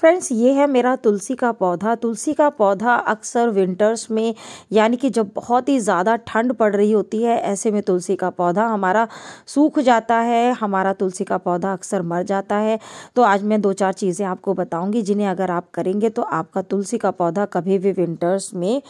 friends ये है मेरा तुलसी का पौधा तुलसी का पौधा अक्सर विंटर्स में यानी कि जब बहुत ही ज़्यादा ठंड पड़ रही होती है ऐसे में तुलसी का पौधा हमारा सूख जाता है हमारा तुलसी का पौधा अक्सर मर जाता है तो आज मैं दो चार चीज़ें आपको बताऊंगी जिन्हें अगर आप करेंगे तो आपका तुलसी का पौधा कभी भी विंटर्स में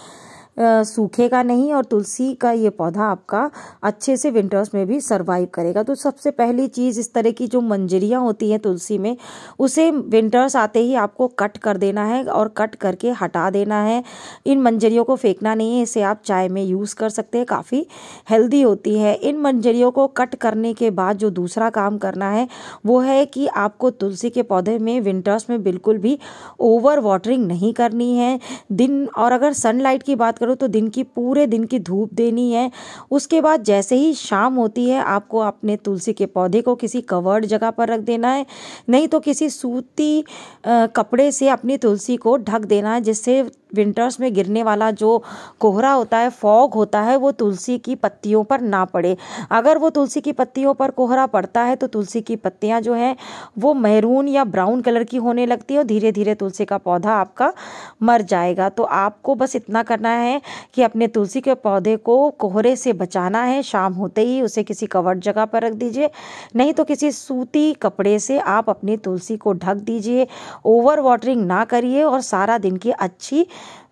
सूखेगा नहीं और तुलसी का ये पौधा आपका अच्छे से विंटर्स में भी सर्वाइव करेगा तो सबसे पहली चीज़ इस तरह की जो मंजरियाँ होती हैं तुलसी में उसे विंटर्स आते ही आपको कट कर देना है और कट करके हटा देना है इन मंजरियों को फेंकना नहीं है इसे आप चाय में यूज़ कर सकते हैं काफ़ी हेल्दी होती है इन मंजरियों को कट करने के बाद जो दूसरा काम करना है वो है कि आपको तुलसी के पौधे में विंटर्स में बिल्कुल भी ओवर वाटरिंग नहीं करनी है दिन और अगर सनलाइट की बात करो तो दिन की पूरे दिन की धूप देनी है उसके बाद जैसे ही शाम होती है आपको अपने तुलसी के पौधे को किसी कवर्ड जगह पर रख देना है नहीं तो किसी सूती कपड़े से अपनी तुलसी को ढक देना है जिससे विंटर्स में गिरने वाला जो कोहरा होता है फॉग होता है वो तुलसी की पत्तियों पर ना पड़े अगर वो तुलसी की पत्तियों पर कोहरा पड़ता है तो तुलसी की पत्तियाँ जो हैं वो महरून या ब्राउन कलर की होने लगती है और धीरे धीरे तुलसी का पौधा आपका मर जाएगा तो आपको बस इतना करना है कि अपने तुलसी के पौधे को कोहरे से बचाना है शाम होते ही उसे किसी कवर्ड जगह पर रख दीजिए नहीं तो किसी सूती कपड़े से आप अपनी तुलसी को ढक दीजिए ओवर वाटरिंग ना करिए और सारा दिन की अच्छी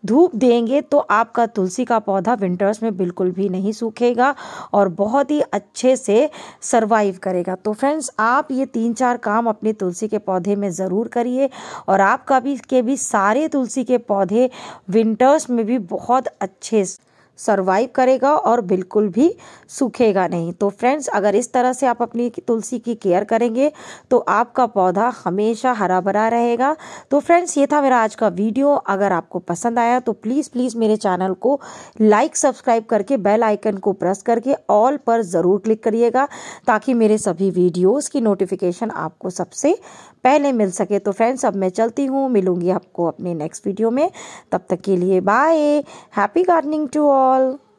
धूप देंगे तो आपका तुलसी का पौधा विंटर्स में बिल्कुल भी नहीं सूखेगा और बहुत ही अच्छे से सर्वाइव करेगा तो फ्रेंड्स आप ये तीन चार काम अपने तुलसी के पौधे में ज़रूर करिए और आपका भी के भी सारे तुलसी के पौधे विंटर्स में भी बहुत अच्छे सर्वाइव करेगा और बिल्कुल भी सूखेगा नहीं तो फ्रेंड्स अगर इस तरह से आप अपनी तुलसी की केयर करेंगे तो आपका पौधा हमेशा हरा भरा रहेगा तो फ्रेंड्स ये था मेरा आज का वीडियो अगर आपको पसंद आया तो प्लीज़ प्लीज़ मेरे चैनल को लाइक सब्सक्राइब करके बेल आइकन को प्रेस करके ऑल पर ज़रूर क्लिक करिएगा ताकि मेरे सभी वीडियोज़ की नोटिफिकेशन आपको सबसे पहले मिल सके तो फ्रेंड्स अब मैं चलती हूँ मिलूँगी आपको अपने नेक्स्ट वीडियो में तब तक के लिए bye happy gardening to all all